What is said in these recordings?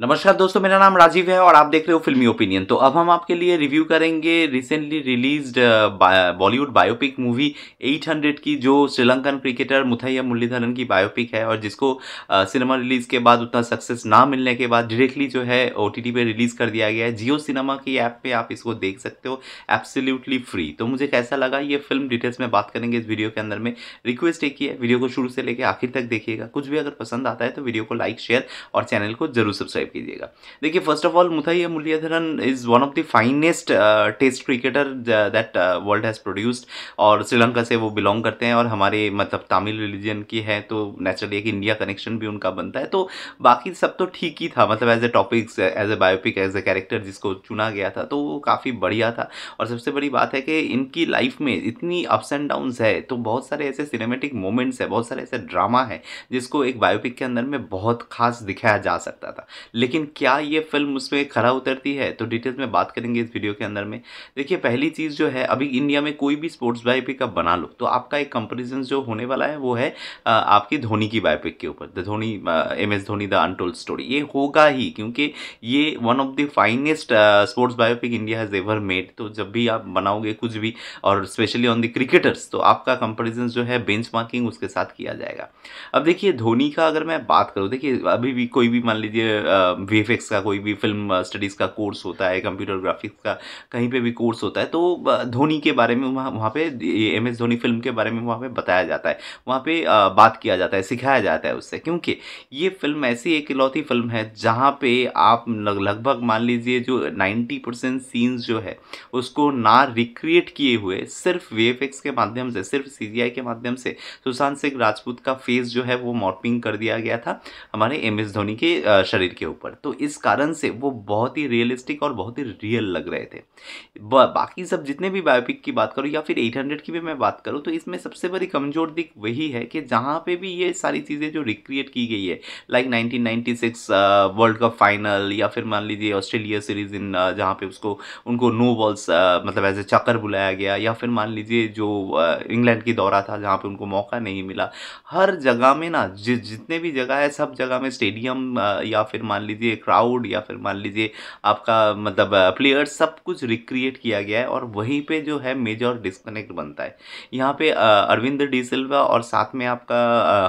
नमस्कार दोस्तों मेरा नाम राजीव है और आप देख रहे हो फिल्मी ओपिनियन तो अब हम आपके लिए रिव्यू करेंगे recently released Bollywood biopic movie 800 की जो श्रीलंकन क्रिकेटर मुथैया मुरलीधरन की बायोपिक है और जिसको सिनेमा uh, रिलीज़ के बाद उतना सक्सेस ना मिलने के बाद डायरेक्टली जो है ओ टी पे रिलीज़ कर दिया गया है जियो सिनेमा की ऐप पर आप इसको देख सकते हो एब्सोल्यूटली फ्री तो मुझे कैसा लगा ये फिल्म डिटेल्स में बात करेंगे इस वीडियो के अंदर में रिक्वेस्ट एक ही है वीडियो को शुरू से लेकर आखिर तक देखिएगा कुछ भी अगर पसंद आता है तो वीडियो को लाइक शेयर और चैनल को जरूर सब्सक्राइब सब्सक्राइब कीजिएगा देखिए first of all Muttiah Muralitharan is one of the finest test cricketer that world has produced और श्रीलंका से वो बिलोंग करते हैं और हमारे मतलब तमिल रिलीजन की है तो नेचुरली एक इंडिया कनेक्शन भी उनका बनता है तो बाकी सब तो ठीक ही था मतलब as a topics as a biopic as a character जिसको चुना गया था तो वो काफ़ी बढ़िया था और सबसे बड़ी बात है कि इनकी लाइफ में इतनी अप्स एंड डाउन्स है तो बहुत सारे ऐसे सिनेमेटिक मोमेंट्स है बहुत सारे ऐसे ड्रामा है जिसको एक बायोपिक के अंदर में बहुत खास दिखाया जा सकता था लेकिन क्या ये फिल्म उसमें खरा उतरती है तो डिटेल्स में बात करेंगे इस वीडियो के अंदर में देखिए पहली चीज़ जो है अभी इंडिया में कोई भी स्पोर्ट्स बायोपिक आप बना लो तो आपका एक कंपेरिजन जो होने वाला है वो है आपकी धोनी की बायोपिक के ऊपर the Dhoni M S Dhoni the untold story ये होगा ही क्योंकि ये one of the finest sports biopic India has ever made तो जब भी आप बनाओगे कुछ भी और स्पेशली ऑन द क्रिकेटर्स तो आपका कंपेरिजन जो है बेंच उसके साथ किया जाएगा अब देखिए धोनी का अगर मैं बात करूँ देखिए अभी भी कोई भी मान लीजिए वी का कोई भी फिल्म स्टडीज़ uh, का कोर्स होता है कंप्यूटर ग्राफिक्स का कहीं पे भी कोर्स होता है तो uh, धोनी के बारे में वहाँ वहाँ पर एम एस धोनी फिल्म के बारे में वहाँ पे बताया जाता है वहाँ पे uh, बात किया जाता है सिखाया जाता है उससे क्योंकि ये फिल्म ऐसी एक इलौती फिल्म है जहाँ पे आप लगभग मान लीजिए जो नाइन्टी परसेंट सीन्स जो है उसको ना रिक्रिएट किए हुए सिर्फ वी के माध्यम से सिर्फ सी के माध्यम से सुशांत सिंह राजपूत का फेस जो है वो मॉर्पिंग कर दिया गया था हमारे एम एस धोनी के शरीर के ऊपर ऊपर तो इस कारण से वो बहुत ही रियलिस्टिक और बहुत ही रियल लग रहे थे बाकी सब जितने भी बायोपिक की बात करूँ या फिर 800 की भी मैं बात करूँ तो इसमें सबसे बड़ी कमज़ोर दिख वही है कि जहाँ पे भी ये सारी चीज़ें जो रिक्रिएट की गई है like nineteen world cup final या फिर मान लीजिए ऑस्ट्रेलिया सीरीज इन जहाँ पर उसको उनको नो बॉल्स मतलब एज ए चक्कर बुलाया गया या फिर मान लीजिए जो इंग्लैंड की दौरा था जहाँ पे उनको मौका नहीं मिला हर जगह में ना जितने भी जगह है सब जगह में स्टेडियम या फिर मान लीजिए क्राउड या फिर मान लीजिए आपका मतलब प्लेयर सब कुछ रिक्रिएट किया गया है और वहीं पे जो है मेजर डिस्कनेक्ट बनता है यहाँ पे अरविंद डी सिल्वा और साथ में आपका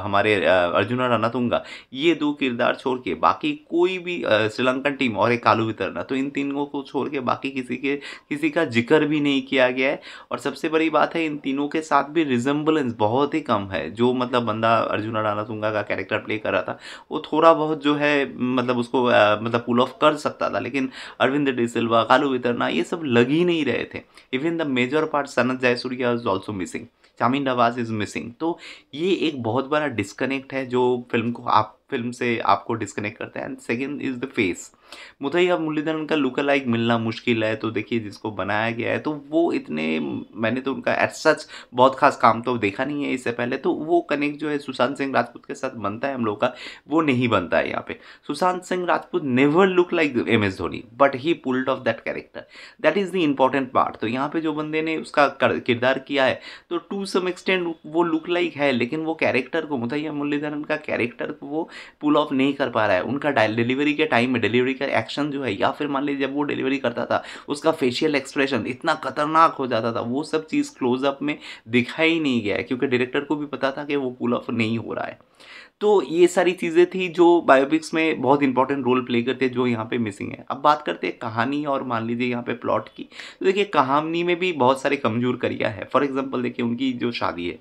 हमारे अर्जुन रनातुंगा ये दो किरदार छोड़ के बाकी कोई भी श्रीलंकन टीम और एक कालू वितरना तो इन तीनों को छोड़ के बाकी किसी के किसी का जिक्र भी नहीं किया गया है और सबसे बड़ी बात है इन तीनों के साथ भी रिजम्बलेंस बहुत ही कम है जो मतलब बंदा अर्जुना रानातुंगा का कैरेक्टर प्ले कर रहा था वो थोड़ा बहुत जो है मतलब उसको मतलब पुल ऑफ कर सकता था लेकिन अरविंद डिसिल्वा कालू वितरना ये सब लग ही नहीं रहे थे even the major part Sanath Jayasuriya is also missing Chaminda Vaas is missing तो ये एक बहुत बड़ा डिस्कनेक्ट है जो फिल्म को आप फिल्म से आपको डिस्कनेक्ट करता है and second is the face Muttiah Muralitharan का लुक लाइक मिलना मुश्किल है तो देखिए जिसको बनाया गया है तो वो इतने मैंने तो उनका एट सच बहुत खास काम तो देखा नहीं है इससे पहले तो वो कनेक्ट जो है सुशांत सिंह राजपूत के साथ बनता है हम लोग का वो नहीं बनता है यहाँ पे Sushant Singh Rajput never look like M S Dhoni but he pulled off that character that is the important part तो यहाँ पे जो बंदे ने उसका किरदार किया है तो टू सम एक्सटेंड वो लुक लाइक है लेकिन वो कैरेक्टर को मुथैया मुरलीधरन का कैरेक्टर को वो पुल ऑफ नहीं कर पा रहा है उनका डिलीवरी के टाइम में डिलीवरी का एक्शन जो है या फिर मान लीजिए जब वो डिलीवरी करता था उसका फेशियल एक्सप्रेशन इतना खतरनाक हो जाता था वो सब चीज़ क्लोजअप में दिखाई ही नहीं गया है क्योंकि डायरेक्टर को भी पता था कि वो पुल ऑफ नहीं हो रहा है तो ये सारी चीज़ें थी जो बायोपिक्स में बहुत इंपॉर्टेंट रोल प्ले करते हैं जो यहाँ पे मिसिंग है अब बात करते हैं कहानी और मान लीजिए यहाँ पे प्लॉट की तो देखिए कहानी में भी बहुत सारे कमजोर करिया है फॉर एग्जांपल देखिए उनकी जो शादी है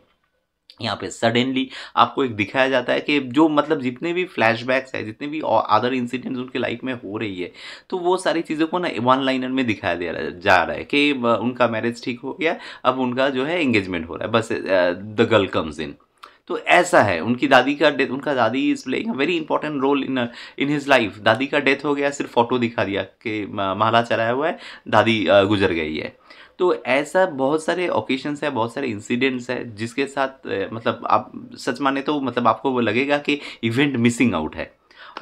यहाँ पे सडनली आपको एक दिखाया जाता है कि जो मतलब जितने भी फ्लैशबैक्स है जितने भी अदर इंसिडेंट्स उनके लाइफ में हो रही है तो वो सारी चीज़ों को ना वन लाइनर में दिखाया दिया जा रहा है कि उनका मैरिज ठीक हो गया अब उनका जो है एंगेजमेंट हो रहा है बस द गर्ल कम्स इन तो ऐसा है उनकी दादी का डेथ उनका दादी is playing very important role in in his life दादी का डेथ हो गया सिर्फ फोटो दिखा दिया कि माला चलाया हुआ है दादी गुजर गई है तो ऐसा बहुत सारे ओकेशंस है बहुत सारे इंसिडेंट्स है जिसके साथ मतलब आप सच माने तो मतलब आपको वो लगेगा कि इवेंट मिसिंग आउट है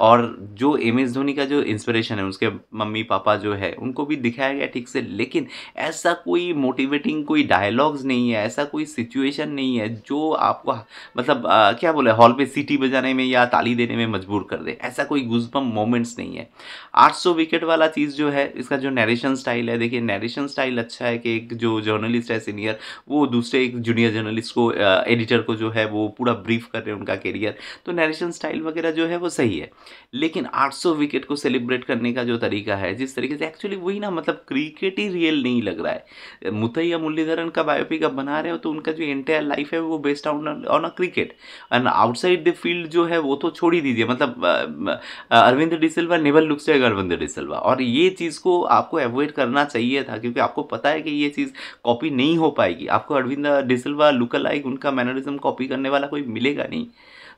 और जो एम एस धोनी का जो इंस्पिरेशन है उसके मम्मी पापा जो है उनको भी दिखाया गया ठीक से लेकिन ऐसा कोई मोटिवेटिंग कोई डायलॉग्स नहीं है ऐसा कोई सिचुएशन नहीं है जो आपको मतलब आ, क्या बोले हॉल पे सीटी बजाने में या ताली देने में मजबूर कर दे ऐसा कोई गुजबम मोमेंट्स नहीं है 800 विकेट वाला चीज़ जो है इसका जो नरेशन स्टाइल है देखिए नरेशन स्टाइल अच्छा है कि एक जो जर्नलिस्ट है सीनियर वो दूसरे एक जूनियर जर्नलिस्ट को एडिटर को जो है वो पूरा ब्रीफ कर रहे हैं उनका करियर तो नरेशन स्टाइल वगैरह जो है वो सही है लेकिन 800 विकेट को सेलिब्रेट करने का जो तरीका है जिस तरीके से एक्चुअली वही ना मतलब क्रिकेट ही रियल नहीं लग रहा है मुथैया मुरलीधरन का बायोपिक आप बना रहे हो तो उनका जो एंटायर लाइफ है वो based on on a cricket and outside the field जो है वो तो छोड़ ही दीजिए मतलब अरविंद डिसल्वा नेवल लुक्स है अरविंद डिसल्वा और ये चीज़ को आपको अवॉइड करना चाहिए था क्योंकि आपको पता है कि ये चीज़ कॉपी नहीं हो पाएगी आपको अरविंद डिसल्वा लुकल लाइक उनका मैनरिज्म कॉपी करने वाला कोई मिलेगा नहीं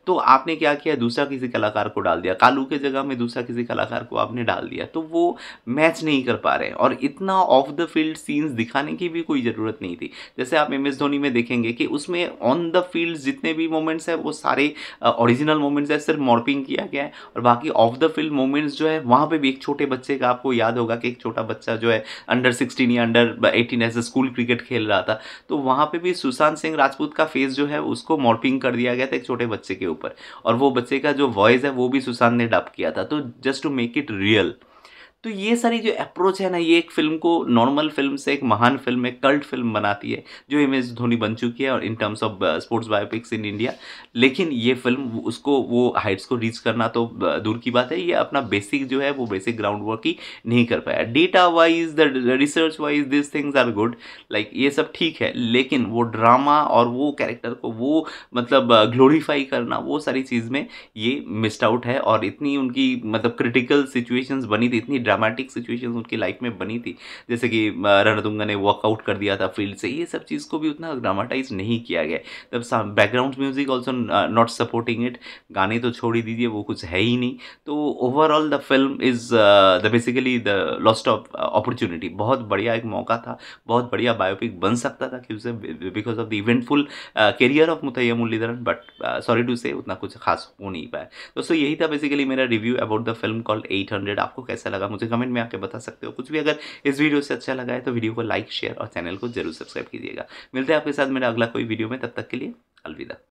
तो आपने क्या किया दूसरा किसी कलाकार को डाल दिया कालू के जगह में दूसरा किसी कलाकार को आपने डाल दिया तो वो मैच नहीं कर पा रहे और इतना ऑफ द फील्ड सीन्स दिखाने की भी कोई ज़रूरत नहीं थी जैसे आप एम एस धोनी में देखेंगे कि उसमें ऑन द फील्ड जितने भी मोमेंट्स हैं वो सारे ओरिजिनल मोमेंट्स है सिर्फ मॉर्पिंग किया गया है और बाकी ऑफ द फील्ड मोमेंट्स जो है वहाँ पर भी एक छोटे बच्चे का आपको याद होगा कि एक छोटा बच्चा जो है अंडर सिक्सटीन या under eighteen age school cricket खेल रहा था तो वहाँ पर भी सुशांत सिंह राजपूत का फेस जो है उसको मॉर्पिंग कर दिया गया था एक छोटे बच्चे के ऊपर ऊपर और वो बच्चे का जो वॉइस है वो भी सुशांत ने डब किया था तो just to make it real तो ये सारी जो अप्रोच है ना ये एक फिल्म को नॉर्मल फिल्म से एक महान फिल्म एक कल्ट फिल्म बनाती है जो इमेज धोनी बन चुकी है और in terms of sports biopics in India लेकिन ये फिल्म उसको वो हाइट्स को रीच करना तो uh, दूर की बात है ये अपना बेसिक जो है वो बेसिक ग्राउंड वर्क ही नहीं कर पाया data wise the research wise this things are good like ये सब ठीक है लेकिन वो ड्रामा और वो कैरेक्टर को वो मतलब ग्लोरीफाई uh, करना वो सारी चीज़ में ये मिस्ड आउट है और इतनी उनकी मतलब क्रिटिकल सिचुएशंस बनी थी तो इतनी ड्रामेटिक सिचुएशन उनकी लाइफ में बनी थी जैसे कि रणदुंगा ने वॉकआउट कर दिया था फील्ड से ये सब चीज़ को भी उतना ड्रामाटाइज नहीं किया गया तब background music also not supporting it गाने तो छोड़ ही दीजिए वो कुछ है ही नहीं तो overall the film is the basically the lost of opportunity बहुत बढ़िया एक मौका था बहुत बढ़िया बायोपिक बन सकता था क्योंकि because of the eventful career of Muttiah Muralitharan but sorry to say उतना कुछ खास हो नहीं पाया दोस्तों यही था बेसिकली मेरा review about the film called eight आपको कैसा लगा मुझे कमेंट में आके बता सकते हो कुछ भी अगर इस वीडियो से अच्छा लगा है तो वीडियो को लाइक शेयर और चैनल को जरूर सब्सक्राइब कीजिएगा मिलते हैं आपके साथ मेरा अगला कोई वीडियो में तब तक के लिए अलविदा